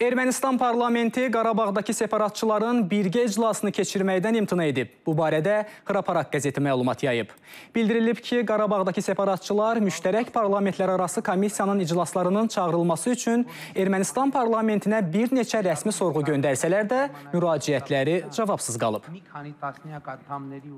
Ermənistan parlamenti Qarabağdakı separatçıların birgə iclasını keçirməkdən imtina edib. Bu barədə Xraparaq qəzeti məlumat yayıb. Bildirilib ki, Qarabağdakı separatçılar müştərək parlamentlər arası komissiyanın iclaslarının çağırılması üçün Ermənistan parlamentinə bir neçə rəsmi sorğu göndərsələr də müraciətləri cavabsız qalıb.